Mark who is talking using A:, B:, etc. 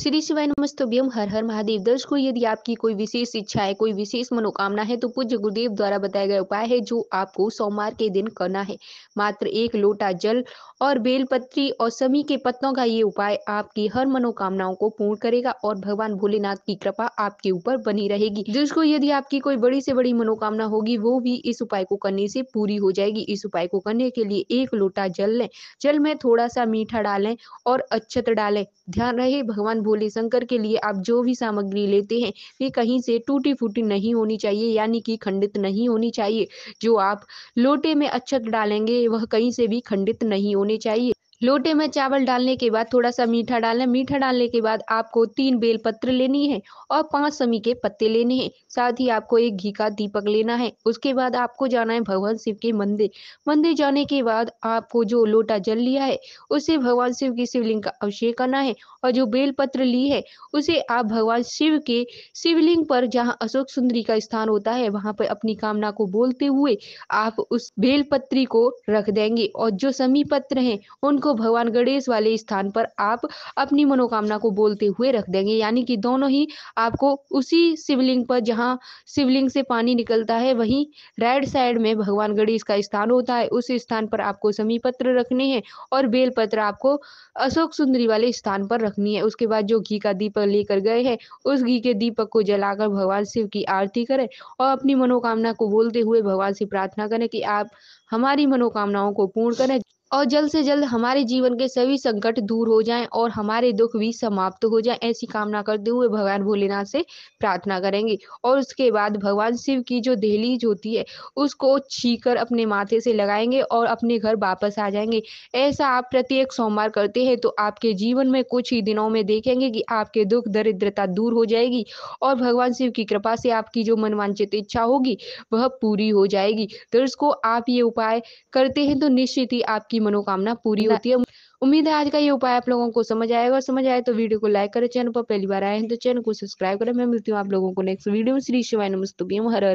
A: श्री शिवाय नमस्तभ्यम हर हर महादेव दर्श को यदि आपकी कोई विशेष इच्छा है कोई विशेष मनोकामना है तो पूज्य गुरुदेव द्वारा बताया गया उपाय है जो आपको सोमवार के दिन करना है मात्र एक लोटा जल और बेलपत्री और समी के पत्तों का ये उपाय आपकी हर मनोकामनाओं को पूर्ण करेगा और भगवान भोलेनाथ की कृपा आपके ऊपर बनी रहेगी दर्शको यदि आपकी कोई बड़ी से बड़ी मनोकामना होगी वो भी इस उपाय को करने से पूरी हो जाएगी इस उपाय को करने के लिए एक लोटा जल लें जल में थोड़ा सा मीठा डालें और अक्षत डालें ध्यान रहे भगवान भोले शंकर के लिए आप जो भी सामग्री लेते हैं वे कहीं से टूटी फूटी नहीं होनी चाहिए यानी कि खंडित नहीं होनी चाहिए जो आप लोटे में अच्छत डालेंगे वह कहीं से भी खंडित नहीं होने चाहिए लोटे में चावल डालने के बाद थोड़ा सा मीठा डालना मीठा डालने के बाद आपको तीन बेलपत्र लेनी है और पांच समी के पत्ते लेने हैं साथ ही आपको एक घी का दीपक लेना है उसके बाद आपको जाना है भगवान शिव के मंदिर मंदिर जाने के बाद आपको जो लोटा जल लिया है उसे भगवान शिव की शिवलिंग का अभिषेक करना है और जो बेलपत्र ली है उसे आप भगवान शिव के शिवलिंग पर जहाँ अशोक सुंदरी का स्थान होता है वहां पर अपनी कामना को बोलते हुए आप उस बेलपत्री को रख देंगे और जो समी पत्र हैं उनको भगवान गणेश वाले स्थान पर आप अपनी मनोकामना को बोलते हुए रख देंगे यानी कि दोनों ही आपको उसी शिवलिंग पर जहाँ शिवलिंग से पानी निकलता है वहीं राइट साइड में भगवान गणेश का स्थान होता है उस स्थान पर आपको समी पत्र रखने हैं और बेलपत्र आपको अशोक सुंदरी वाले स्थान पर रखनी है उसके बाद जो घी का दीपक लेकर गए हैं उस घी के दीपक को जलाकर भगवान शिव की आरती करें और अपनी मनोकामना को बोलते हुए भगवान से प्रार्थना करें कि आप हमारी मनोकामनाओं को पूर्ण करें और जल्द से जल्द हमारे जीवन के सभी संकट दूर हो जाएं और हमारे दुख भी समाप्त हो जाएं ऐसी कामना करते हुए भगवान भोलेनाथ से प्रार्थना करेंगे और उसके बाद भगवान शिव की जो दहलीज होती है उसको छीकर अपने माथे से लगाएंगे और अपने घर वापस आ जाएंगे ऐसा आप प्रत्येक सोमवार करते हैं तो आपके जीवन में कुछ ही दिनों में देखेंगे कि आपके दुख दरिद्रता दूर हो जाएगी और भगवान शिव की कृपा से आपकी जो मनवांचित इच्छा होगी वह पूरी हो जाएगी तो आप ये उपाय करते हैं तो निश्चित ही आपकी आपकी मनोकामना पूरी होती है उम्मीद है आज का ये उपाय आप लोगों को समझ आएगा और समझ आए तो वीडियो को लाइक करें चैनल पर पहली बार आए हैं तो चैनल को सब्सक्राइब करें मैं मिलती हूँ आप लोगों को नेक्स्ट वीडियो में श्री शिवाय नमस्तुम हर हर